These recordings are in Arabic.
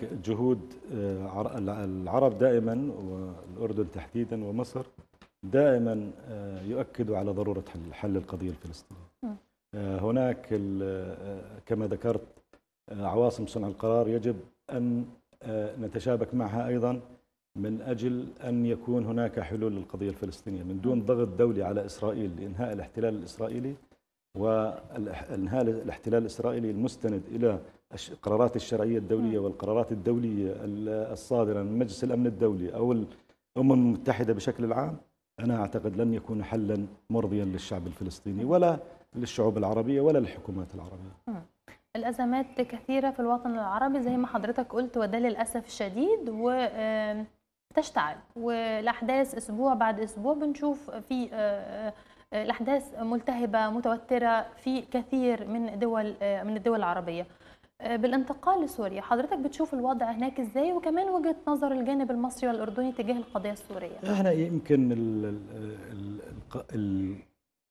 جهود آه، العرب دائما والأردن تحديدا ومصر دائما آه، يؤكدوا على ضرورة حل القضية الفلسطينية آه، هناك كما ذكرت عواصم صنع القرار يجب أن نتشابك معها أيضا من أجل أن يكون هناك حلول للقضية الفلسطينية من دون ضغط دولي على إسرائيل لإنهاء الاحتلال الإسرائيلي وإنهاء الاحتلال الإسرائيلي المستند إلى القرارات الشرعية الدولية والقرارات الدولية الصادرة من مجلس الأمن الدولي أو الأمم المتحدة بشكل عام أنا أعتقد لن يكون حلا مرضيا للشعب الفلسطيني ولا للشعوب العربية ولا للحكومات العربية الأزمات كثيرة في الوطن العربي زي ما حضرتك قلت وده للأسف الشديد و تشتعل والأحداث أسبوع بعد أسبوع بنشوف في آه، آه، الأحداث ملتهبة متوترة في كثير من دول آه، من الدول العربية آه، بالانتقال لسوريا حضرتك بتشوف الوضع هناك ازاي وكمان وجهه نظر الجانب المصري والاردني تجاه القضيه السوريه احنا يمكن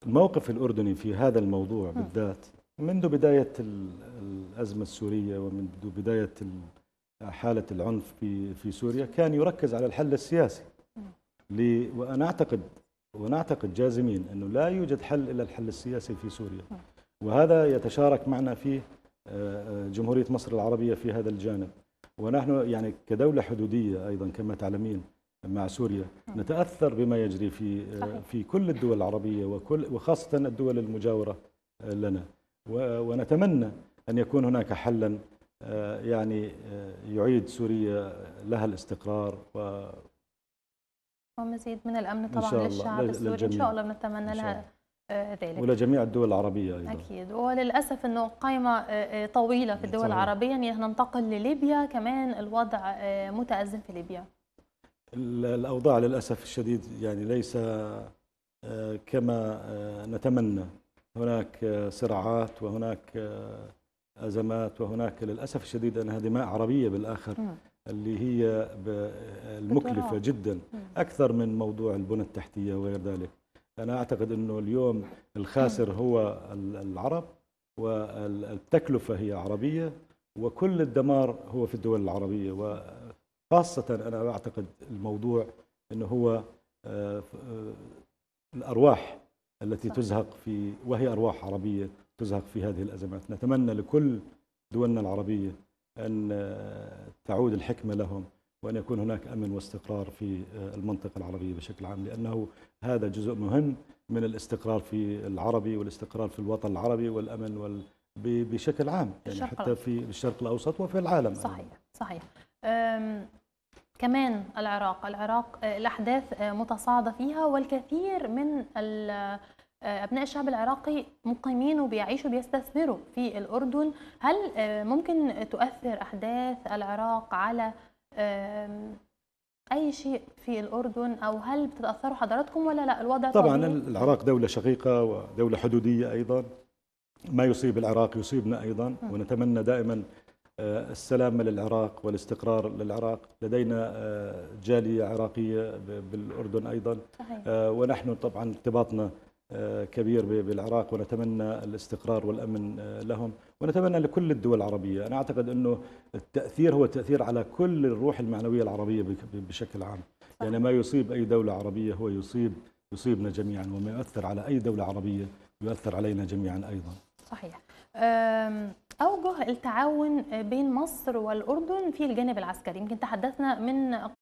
الموقف الاردني في هذا الموضوع بالذات منذ بدايه الازمه السوريه ومنذ بدايه حاله العنف في في سوريا كان يركز على الحل السياسي وانا اعتقد ونعتقد جازمين انه لا يوجد حل الا الحل السياسي في سوريا وهذا يتشارك معنا فيه جمهورية مصر العربية في هذا الجانب ونحن يعني كدولة حدودية أيضا كما تعلمين مع سوريا نتأثر بما يجري في في كل الدول العربية وكل وخاصة الدول المجاورة لنا ونتمنى أن يكون هناك حلا آه، يعني آه، يعيد سوريا لها الاستقرار و ومزيد من الامن طبعا للشعب السوري ان شاء الله بنتمنى لها آه، ذلك والى جميع الدول العربيه ايضا اكيد وللاسف انه قائمه آه، آه، طويله في الدول صحيح. العربيه يعني ننتقل لليبيا كمان الوضع متازم في ليبيا الاوضاع للاسف الشديد يعني ليس كما نتمنى هناك صراعات وهناك ازمات وهناك للاسف الشديد انها دماء عربيه بالاخر م. اللي هي المكلفه جدا اكثر من موضوع البنى التحتيه وغير ذلك انا اعتقد انه اليوم الخاسر نعم. هو العرب والتكلفه هي عربيه وكل الدمار هو في الدول العربيه وخاصه انا اعتقد الموضوع انه هو آه، آه، الارواح التي تزهق في وهي ارواح عربيه تزهق في هذه الازمات نتمنى لكل دولنا العربيه ان آه، تعود الحكمه لهم وأن يكون هناك أمن واستقرار في آه، المنطقة العربية بشكل عام لأنه هذا جزء مهم من الاستقرار في العربي والاستقرار في الوطن العربي والأمن وال... بشكل عام يعني حتى في الشرق الأوسط وفي العالم صحيح صحيح صحيح كمان العراق العراق آه، الأحداث آه، متصاعدة فيها والكثير من أبناء الشعب العراقي مقيمين وبيعيشوا بيستثمروا في الأردن هل ممكن تؤثر أحداث العراق على اي شيء في الاردن او هل بتتاثروا حضراتكم ولا لا الوضع طبعا طبيعي؟ العراق دوله شقيقه ودوله حدوديه ايضا ما يصيب العراق يصيبنا ايضا ونتمنى دائما آه، السلام للعراق والاستقرار للعراق لدينا آه، جالية عراقية بالأردن أيضا صحيح. آه، ونحن طبعا ارتباطنا كبير بالعراق ونتمنى الاستقرار والأمن لهم ونتمنى لكل الدول العربية أنا أعتقد أنه التأثير هو تأثير على كل الروح المعنوية العربية بشكل عام يعني ما يصيب أي دولة عربية هو يصيب يصيبنا جميعا وما يؤثر على أي دولة عربية يؤثر علينا جميعا أيضا صحيح أوجه التعاون بين مصر والأردن في الجانب العسكري يمكن تحدثنا من